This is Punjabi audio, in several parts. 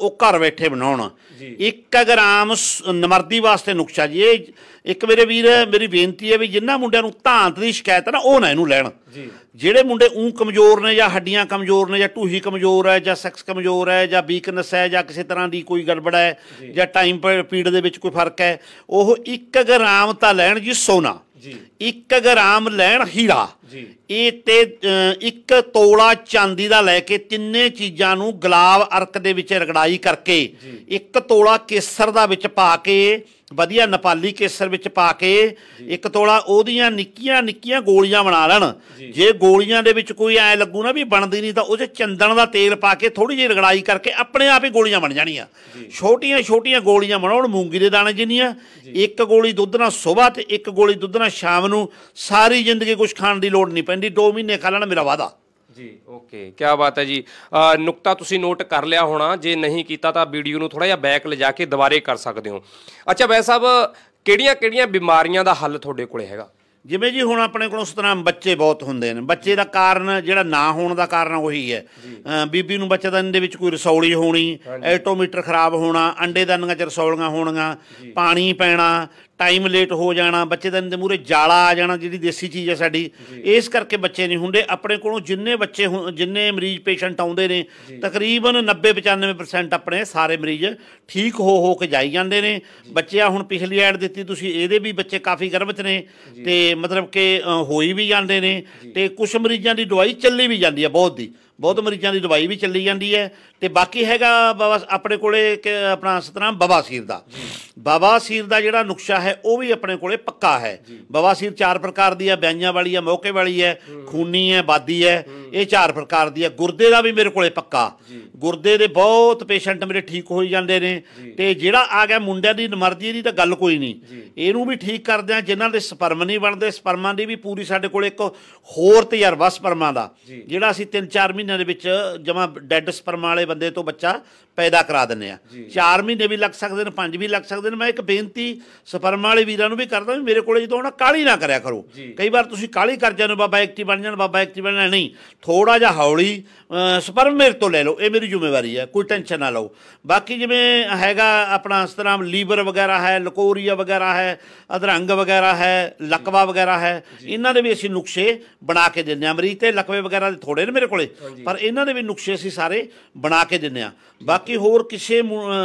ਉਹ ਘਰ ਬੈਠੇ ਬਣਾਉਣ ਇੱਕ ਗ੍ਰਾਮ ਨਮਰਦੀ ਵਾਸਤੇ ਨੁਕਸ਼ਾ ਜੀ ਇਹ ਇੱਕ ਮੇਰੇ ਵੀਰ ਮੇਰੀ ਬੇਨਤੀ ਹੈ ਵੀ ਜਿੰਨਾ ਮੁੰਡਿਆਂ ਨੂੰ ਧਾਂਤ ਦੀ ਸ਼ਿਕਾਇਤ ਹੈ ਨਾ ਉਹ ਨਾ ਇਹਨੂੰ ਲੈਣ ਜਿਹੜੇ ਮੁੰਡੇ ਉਂ ਕਮਜ਼ੋਰ ਨੇ ਜਾਂ ਹੱਡੀਆਂ ਕਮਜ਼ੋਰ ਨੇ ਜਾਂ ਟੂਹੀ ਕਮਜ਼ੋਰ ਹੈ ਜਾਂ ਸੈਕਸ ਕਮਜ਼ੋਰ ਹੈ ਜਾਂ ਵੀਕਨੈਸ ਹੈ ਜਾਂ ਕਿਸੇ ਤਰ੍ਹਾਂ ਦੀ ਕੋਈ ਗੜਬੜ ਹੈ ਜਾਂ ਟਾਈਮ ਪੀਰੀਅਡ ਦੇ ਵਿੱਚ ਕੋਈ ਫਰਕ ਹੈ ਉਹ 1 ਗ੍ਰਾਮ ਤਾਂ ਲੈਣ ਜੀ ਸੋਨਾ ਜੀ 1 ਗ੍ਰਾਮ ਲੈਣ ਹੀਰਾ ਜੀ ਇਹ ਤੇ 1 ਤੋਲਾ ਚਾਂਦੀ ਦਾ ਲੈ ਕੇ ਤਿੰਨੇ ਚੀਜ਼ਾਂ ਨੂੰ ਗਲਾਵ ਅਰਕ ਦੇ ਵਿੱਚ ਰਗੜਾਈ ਕਰਕੇ 1 ਤੋਲਾ ਕੇਸਰ ਦਾ ਵਿੱਚ ਪਾ ਕੇ ਵਧੀਆ ਨੇਪਾਲੀ ਕੇਸਰ ਵਿੱਚ ਪਾ ਕੇ ਇੱਕ ਤੋਲਾ ਉਹਦੀਆਂ ਨਿੱਕੀਆਂ ਨਿੱਕੀਆਂ ਗੋਲੀਆਂ ਬਣਾ ਲੈਣ ਜੇ ਗੋਲੀਆਂ ਦੇ ਵਿੱਚ ਕੋਈ ਐ ਲੱਗੂ ਨਾ ਵੀ ਬਣਦੀ ਨਹੀਂ ਤਾਂ ਉਹਦੇ ਚੰਦਨ ਦਾ ਤੇਲ ਪਾ ਕੇ ਥੋੜੀ ਜਿਹੀ ਰਗੜਾਈ ਕਰਕੇ ਆਪਣੇ ਆਪ ਹੀ ਗੋਲੀਆਂ ਬਣ ਜਾਣੀਆਂ ਛੋਟੀਆਂ ਛੋਟੀਆਂ ਗੋਲੀਆਂ ਬਣਾਉਣ ਮੂੰਗੀ ਦੇ ਦਾਣੇ ਜਿੰਨੀਆਂ ਇੱਕ ਗੋਲੀ ਦੁੱਧ ਨਾਲ ਸਵੇਰ ਤੇ ਇੱਕ ਗੋਲੀ ਦੁੱਧ ਨਾਲ ਸ਼ਾਮ ਨੂੰ ਸਾਰੀ ਜ਼ਿੰਦਗੀ ਕੁਝ ਖਾਣ ਦੀ ਲੋੜ ਨਹੀਂ ਪੈਂਦੀ 2 ਮਹੀਨੇ ਖਾ ਲੈਣਾ ਮੇਰਾ ਵਾਦਾ ਜੀ ਓਕੇ ਕੀ ਬਾਤ ਹੈ ਜੀ ਨੁਕਤਾ ਤੁਸੀਂ ਨੋਟ ਕਰ ਲਿਆ ਹੋਣਾ ਜੇ ਨਹੀਂ ਕੀਤਾ ਤਾਂ ਵੀਡੀਓ ਨੂੰ ਥੋੜਾ ਜਿਹਾ ਬੈਕ ਲਿਜਾ ਕੇ ਦੁਬਾਰੇ ਕਰ ਸਕਦੇ ਹੋ ਅੱਛਾ ਬੈ ਸਾਹਿਬ ਕਿਹੜੀਆਂ-ਕਿਹੜੀਆਂ ਬਿਮਾਰੀਆਂ ਦਾ ਹੱਲ ਤੁਹਾਡੇ ਕੋਲੇ ਹੈਗਾ ਜਿਵੇਂ ਜੀ ਹੁਣ ਆਪਣੇ ਕੋਲ ਉਸ ਤਰ੍ਹਾਂ ਬੱਚੇ ਬਹੁਤ ਹੁੰਦੇ ਨੇ ਬੱਚੇ ਦਾ ਕਾਰਨ ਜਿਹੜਾ ਨਾ ਹੋਣ ਦਾ ਕਾਰਨ ਉਹੀ ਹੈ ਬੀਬੀ ਨੂੰ ਬੱਚੇ ਦਾ ਇਹਦੇ ਵਿੱਚ ਕੋਈ ਰਸੌਲੀ ਹੋਣੀ ਐਟੋਮੀਟਰ ਖਰਾਬ ਹੋਣਾ ਅੰਡੇ ਦਾਨੀਆਂ ਚ ਰਸੌਲੀਆਂ ਹੋਣੀਆਂ ਪਾਣੀ ਪੈਣਾ ਟਾਈਮ ਲੇਟ ਹੋ ਜਾਣਾ ਬੱਚੇ ਦਾ ਦੇ ਮੂਰੇ ਜਾਲਾ ਆ ਜਾਣਾ ਜਿਹੜੀ ਦੇਸੀ ਚੀਜ਼ ਹੈ ਸਾਡੀ ਇਸ ਕਰਕੇ ਬੱਚੇ ਨਹੀਂ ਹੁੰਦੇ ਆਪਣੇ ਕੋਲੋਂ ਜਿੰਨੇ ਬੱਚੇ ਜਿੰਨੇ ਮਰੀਜ਼ ਪੇਸ਼ੈਂਟ ਆਉਂਦੇ ਨੇ ਤਕਰੀਬਨ 90-95% ਆਪਣੇ ਸਾਰੇ ਮਰੀਜ਼ ਠੀਕ ਹੋ ਹੋ ਕੇ ਜਾਈ ਜਾਂਦੇ ਨੇ ਬੱਚਿਆ ਹੁਣ ਪਿਛਲੀ ਐਡ ਦਿੱਤੀ ਤੁਸੀਂ ਇਹਦੇ ਵੀ ਬੱਚੇ ਕਾਫੀ ਗਰਭਤ ਨੇ ਤੇ ਮਤਲਬ ਕਿ ਹੋਈ ਵੀ ਜਾਂਦੇ ਨੇ ਤੇ ਕੁਝ ਮਰੀਜ਼ਾਂ ਦੀ ਦਵਾਈ ਚੱਲੀ ਵੀ ਜਾਂਦੀ ਹੈ ਬਹੁਤ ਦੀ ਬਹੁਤ ਮਰੀਜ਼ਾਂ ਦੀ ਦਵਾਈ ਵੀ ਚੱਲੀ ਜਾਂਦੀ ਹੈ ਤੇ ਬਾਕੀ ਹੈਗਾ ਬਾਬਾ ਆਪਣੇ ਕੋਲੇ ਆਪਣਾ ਸਤਨਾਮ ਬਾਬਾ ਸੀਰ ਦਾ ਬਾਬਾ ਸੀਰ ਦਾ ਜਿਹੜਾ ਨੁਕਸ਼ਾ ਹੈ ਉਹ ਵੀ ਆਪਣੇ ਕੋਲੇ ਪੱਕਾ ਹੈ ਬਾਬਾ ਸੀਰ ਚਾਰ ਪ੍ਰਕਾਰ ਦੀ ਹੈ ਬਿਆਨਿਆਂ ਵਾਲੀ ਹੈ ਮੌਕੇ ਵਾਲੀ ਹੈ ਖੂਨੀ ਹੈ ਬਾਦੀ ਹੈ ਇਹ ਚਾਰ ਪ੍ਰਕਾਰ ਦੀ ਹੈ ਗੁਰਦੇ ਦਾ ਵੀ ਮੇਰੇ ਕੋਲੇ ਪੱਕਾ ਗੁਰਦੇ ਦੇ ਬਹੁਤ ਪੇਸ਼ੈਂਟ ਮੇਰੇ ਠੀਕ ਹੋਈ ਜਾਂਦੇ ਨੇ ਤੇ ਜਿਹੜਾ ਆ ਗਿਆ ਮੁੰਡਿਆਂ ਦੀ ਮਰਜ਼ੀ ਦੀ ਤਾਂ ਗੱਲ ਕੋਈ ਨਹੀਂ ਇਹਨੂੰ ਵੀ ਠੀਕ ਕਰਦੇ ਆ ਜਿਨ੍ਹਾਂ ਦੇ ਸਪਰਮ ਨਹੀਂ ਬਣਦੇ ਸਪਰਮਾਂ ਦੀ ਵੀ ਪੂਰੀ ਸਾਡੇ ਕੋਲ ਇੱਕ ਹੋਰ ਤਜਰਬਾ ਸਪਰਮਾਂ ਦਾ ਜਿਹੜਾ ਅਸੀਂ 3-4 ਮਹੀਨੇ ਮਹੀਨਿਆਂ ਦੇ ਵਿੱਚ ਜਮਾ ਡੈੱਡ ਸਪਰਮ ਵਾਲੇ ਬੰਦੇ ਤੋਂ ਬੱਚਾ ਪੈਦਾ ਕਰਾ ਦਿੰਨੇ ਆ 4 ਮਹੀਨੇ ਵੀ ਲੱਗ ਸਕਦੇ ਨੇ 5 ਵੀ ਲੱਗ ਸਕਦੇ ਨੇ ਮੈਂ ਇੱਕ ਬੇਨਤੀ ਸਪਰਮ ਵਾਲੇ ਵੀਰਾਂ ਨੂੰ ਵੀ ਕਰਦਾ ਵੀ ਮੇਰੇ ਕੋਲੇ ਜਦੋਂ ਆਉਣਾ ਕਾਲੀ ਨਾ ਕਰਿਆ ਕਰੋ ਕਈ ਵਾਰ ਤੁਸੀਂ ਕਾਲੀ ਕਰ ਜਾਂਦੇ ਬਾਬਾ ਐਕਟਿਵ ਬਣ ਜਾਣ ਬਾਬਾ ਐਕਟਿਵ ਬਣਨਾ ਨਹੀਂ ਥੋੜਾ ਜਿਹਾ ਹੌਲੀ ਸਪਰਮ ਮੇਰੇ ਤੋਂ ਲੈ ਲਓ ਇਹ ਮੇਰੀ ਜ਼ਿੰਮੇਵਾਰੀ ਹੈ ਕੋਈ ਟੈਨਸ਼ਨ ਨਾ ਲਓ ਬਾਕੀ ਜਿਵੇਂ ਹੈਗਾ ਆਪਣਾ ਅਸਤਰਾਮ ਲੀਵਰ ਵਗੈਰਾ ਹੈ ਲਕੋਰੀਆ ਵਗੈਰਾ ਹੈ ਅਧਰੰਗ ਵਗੈਰਾ ਹੈ ਲਕਵਾ ਵਗੈਰਾ ਹੈ ਇਹਨਾਂ ਦੇ ਵੀ ਅਸੀਂ ਨੁਕਸ਼ੇ ਬਣਾ ਕੇ ਦਿੰਦੇ ਆ ਮਰੀਜ਼ ਤੇ ਲਕਵੇ ਵਗੈਰਾ ਦੇ ਥੋੜੇ ਨੇ ਮੇਰੇ ਕੋਲੇ ਪਰ ਇਹਨਾਂ ਦੇ ਵੀ ਨੁਕਸ਼ੇ ਸੀ ਸਾਰੇ ਬਣਾ ਕੇ ਦਿੰਨੇ ਆ ਬਾਕੀ ਹੋਰ ਕਿਸੇ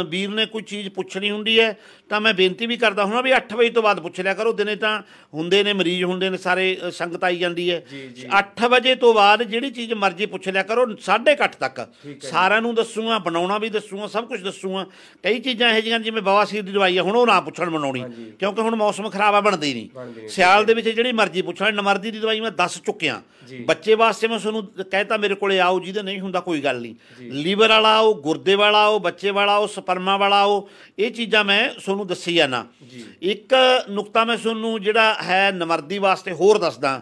ਵੀਰ ਨੇ ਕੋਈ ਚੀਜ਼ ਪੁੱਛਣੀ ਹੁੰਦੀ ਹੈ ਤਾਂ ਮੈਂ ਬੇਨਤੀ ਵੀ ਕਰਦਾ ਹੁਣਾ ਵੀ 8 ਵਜੇ ਤੋਂ ਬਾਅਦ ਪੁੱਛ ਲਿਆ ਕਰੋ ਦਿਨੇ ਤਾਂ ਹੁੰਦੇ ਨੇ ਮਰੀਜ਼ ਹੁੰਦੇ ਨੇ ਸਾਰੇ ਸੰਗਤ ਆਈ ਜਾਂਦੀ ਹੈ 8 ਵਜੇ ਤੋਂ ਬਾਅਦ ਜਿਹੜੀ ਚੀਜ਼ ਮਰਜ਼ੀ ਪੁੱਛ ਲਿਆ ਕਰੋ 8:30 ਤੱਕ ਸਾਰਿਆਂ ਨੂੰ ਦੱਸੂਗਾ ਬਣਾਉਣਾ ਵੀ ਦੱਸੂਗਾ ਸਭ ਕੁਝ ਦੱਸੂਗਾ ਕਈ ਚੀਜ਼ਾਂ ਇਹੋ ਜਿਹੀਆਂ ਜਿਵੇਂ ਬਵਾਸੀਰ ਦੀ ਦਵਾਈ ਆ ਹੁਣ ਉਹ ਨਾ ਪੁੱਛਣ ਬਣਾਉਣੀ ਕਿਉਂਕਿ ਹੁਣ ਮੌਸਮ ਖਰਾਬ ਆ ਬਣਦੀ ਨਹੀਂ ਸਿਆਲ ਦੇ ਵਿੱਚ ਜਿਹੜੀ ਮਰਜ਼ੀ ਪੁੱਛਣ ਨਮਰਦੀ ਦੀ ਦਵਾਈ ਮੈਂ ਦੱਸ ਚੁੱਕਿਆ ਬੱਚੇ ਵਾਸਤੇ ਮੈਂ ਤੁਹਾਨੂੰ ਕਹਿਤਾ ਮੇਰੇ ਕੋਲੇ ਆਓ ਜਿਹਦੇ ਨਹੀਂ ਹੁੰਦਾ ਕੋਈ ਗੱਲ ਨਹੀਂ ਲੀਵਰ ਵਾਲਾ ਆਓ ਗੁਰਦੇ ਵਾਲਾ ਆਓ ਬੱਚੇ ਵਾਲਾ ਆਓ ਸਪਰਮਾ ਵਾਲਾ ਆਓ ਇਹ ਚੀਜ਼ਾਂ ਮੈਂ ਤੁਹਾਨੂੰ ਦੱਸੀ ਆ ਨਾ ਇੱਕ ਨੁਕਤਾ ਮੈਂ ਤੁਹਾਨੂੰ ਜਿਹੜਾ ਹੈ ਨਮਰਦੀ ਵਾਸਤੇ ਹੋਰ ਦੱਸਦਾ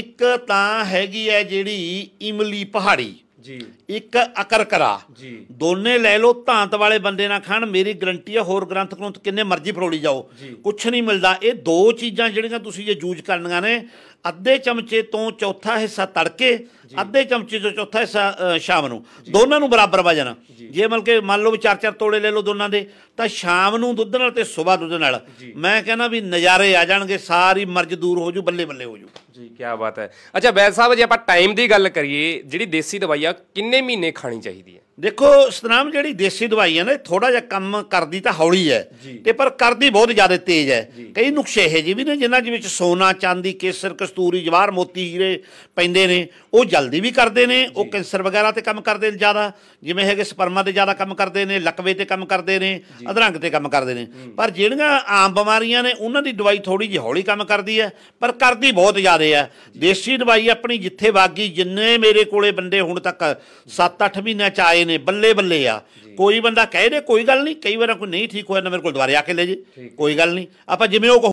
ਇੱਕ ਤਾਂ ਹੈਗੀ ਹੈ ਜਿਹੜੀ ਇਮਲੀ ਪਹਾੜੀ ਜੀ ਇੱਕ ਅਕਰਕਰਾ ਜੀ ਦੋਨੇ ਲੈ ਲਓ ਧਾਂਤ ਵਾਲੇ ਬੰਦੇ ਨਾਲ ਖਾਣ ਮੇਰੀ ਗਰੰਟੀ ਹੈ ਹੋਰ ਗ੍ਰੰਥ ਗ੍ਰੰਥ ਕਿੰਨੇ ਮਰਜ਼ੀ ਫਰੋਲੀ ਜਾਓ ਕੁਛ ਨਹੀਂ ਮਿਲਦਾ ਇਹ ਦੋ ਚੀਜ਼ਾਂ ਜਿਹੜੀਆਂ ਤੁਸੀਂ ਇਹ ਯੂਜ ਕਰਨੀਆਂ ਨੇ ਅੱਧੇ ਚਮਚੇ ਤੋਂ ਚੌਥਾ ਹਿੱਸਾ ਤੜਕੇ ਅੱਧੇ ਚਮਚੇ ਤੋਂ ਚੌਥਾ ਹਿੱਸਾ ਸ਼ਾਮ ਨੂੰ ਦੋਨਾਂ ਨੂੰ ਬਰਾਬਰ ਵਜਨ ਜੇ ਮਤਲਬ ਕਿ ਮੰਨ ਲਓ ਵੀ ਚਾਰ ਚਾਰ ਤੋੜੇ ਲੈ ਲਓ ਦੋਨਾਂ ਦੇ ਤਾਂ ਸ਼ਾਮ ਨੂੰ ਦੁੱਧ ਨਾਲ ਤੇ ਸਵੇਰ ਦੁੱਧ ਨਾਲ ਮੈਂ ਕਹਿੰਦਾ ਵੀ ਨਜ਼ਾਰੇ ਆ ਜਾਣਗੇ ਸਾਰੀ ਮਰਜ਼ ਦੂਰ ਹੋ ਜੂ ਬੱਲੇ ਬੱਲੇ ਹੋ ਜੂ ਜੀ ਕੀ ਬਾਤ ਹੈ ਅੱਛਾ ਬੈਦ ਸਾਹਿਬ ਜੇ ਆਪਾਂ ਟਾਈਮ ਦੀ ਗੱਲ ਕਰੀਏ ਜਿਹੜੀ ਦੇਸੀ ਦਵਾਈਆਂ ਕਿੰਨੇ ਮਹੀਨੇ ਖਾਣੀ ਚਾਹੀਦੀ ਹੈ ਦੇਖੋ ਸਤਨਾਮ ਜਿਹੜੀ ਦੇਸੀ ਦਵਾਈ ਹੈ ਨਾ ਥੋੜਾ ਜਿਹਾ ਕੰਮ ਕਰਦੀ ਤਾਂ ਹੌਲੀ ਹੈ ਤੇ ਪਰ ਕਰਦੀ ਬਹੁਤ ਜ਼ਿਆਦਾ ਤੇਜ਼ ਹੈ ਕਈ ਨੁਕਸ਼ੇ ਹੈ ਜੀ ਵੀ ਨੇ ਜਿਨ੍ਹਾਂ ਦੇ ਵਿੱਚ ਸੋਨਾ ਚਾਂਦੀ ਕੇਸਰ ਕਸਤੂਰੀ ਜਵਾਰ ਮੋਤੀ ਹੀਰੇ ਪੈਂਦੇ ਨੇ ਉਹ ਜਲਦੀ ਵੀ ਕਰਦੇ ਨੇ ਉਹ ਕੈਂਸਰ ਵਗੈਰਾ ਤੇ ਕੰਮ ਕਰਦੇ ਨੇ ਜ਼ਿਆਦਾ ਜਿਵੇਂ ਹੈਗੇ ਸਪਰਮਾ ਤੇ ਜ਼ਿਆਦਾ ਕੰਮ ਕਰਦੇ ਨੇ ਲਕਵੇ ਤੇ ਕੰਮ ਕਰਦੇ ਨੇ ਅਧਰੰਗ ਤੇ ਕੰਮ ਕਰਦੇ ਨੇ ਪਰ ਜਿਹੜੀਆਂ ਆਮ ਬਿਮਾਰੀਆਂ ਨੇ ਉਹਨਾਂ ਦੀ ਦਵਾਈ ਥੋੜੀ ਜਿਹੀ ਹੌਲੀ ਕੰਮ ਕਰਦੀ ਹੈ ਪਰ ਕਰਦੀ ਬਹੁਤ ਜ਼ਿਆਦਾ ਹੈ ਦੇਸੀ ਦਵਾਈ ਆਪਣੀ ਜਿੱਥੇ ਵਾਗੀ ਜਿੰਨੇ ਮੇਰੇ ਕੋਲੇ ਬੰਦੇ ਹੁਣ ਤੱਕ 7-8 ਮਹੀਨੇ ਚ ਆਏ ਆਏ ਨੇ ਬੱਲੇ ਬੱਲੇ ਆ ਕੋਈ ਬੰਦਾ ਕਹੇ ਦੇ ਕੋਈ ਗੱਲ ਨਹੀਂ ਕਈ ਵਾਰ ਕੋਈ ਨਹੀਂ ਠੀਕ ਹੋਇਆ ਨਾ ਮੇਰੇ ਕੋਲ ਦੁਬਾਰੇ ਆ ਕੇ ਲੈ ਜੇ ਕੋਈ ਗੱਲ ਨਹੀਂ ਆਪਾਂ ਜਿਵੇਂ ਉਹ